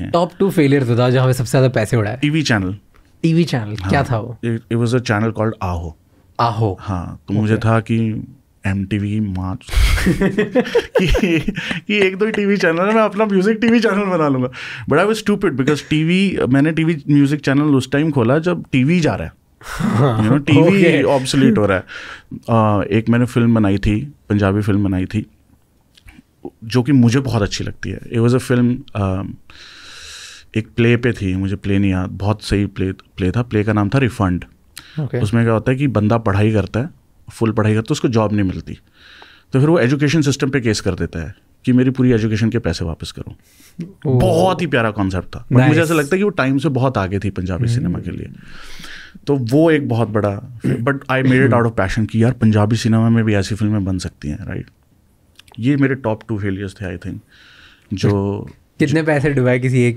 Top to failure था जहाँ पे सबसे ज्यादा पैसे उड़ाए टीवी चैनल टीवी चैनल हाँ, क्या था वो it was a channel called आहो आहो हाँ तो okay. मुझे था कि एम टी वी मार्च कि, एक दो टीवी चैनल है मैं अपना म्यूज़िक टीवी चैनल बना लूंगा but I was stupid because TV मैंने टीवी म्यूज़िक चैनल उस टाइम खोला जब टीवी जा रहा है यू हाँ। नो टीवी ऑब्सोलीट हो रहा है uh, एक मैंने फिल्म बनाई थी पंजाबी फिल्म बनाई थी जो कि मुझे बहुत अच्छी लगती है it was a film uh, एक प्ले पे थी मुझे प्ले नहीं याद बहुत सही प्ले प्ले था प्ले का नाम था रिफंड okay. उसमें क्या होता है कि बंदा पढ़ाई करता है फुल पढ़ाई करता है उसको जॉब नहीं मिलती तो फिर वो एजुकेशन सिस्टम पे केस कर देता है कि मेरी पूरी एजुकेशन के पैसे वापस करो बहुत ही प्यारा कॉन्सेप्ट था nice. मुझे ऐसा लगता है कि वो टाइम से बहुत आगे थी पंजाबी hmm. सिनेमा के लिए तो वो एक बहुत बड़ा but I made it out of passion कि यार पंजाबी सिनेमा में भी ऐसी फिल्में बन सकती हैं राइट ये मेरे टॉप टू फेलियर्स थे आई थिंक जो कितने पैसे डुबाए किसी एक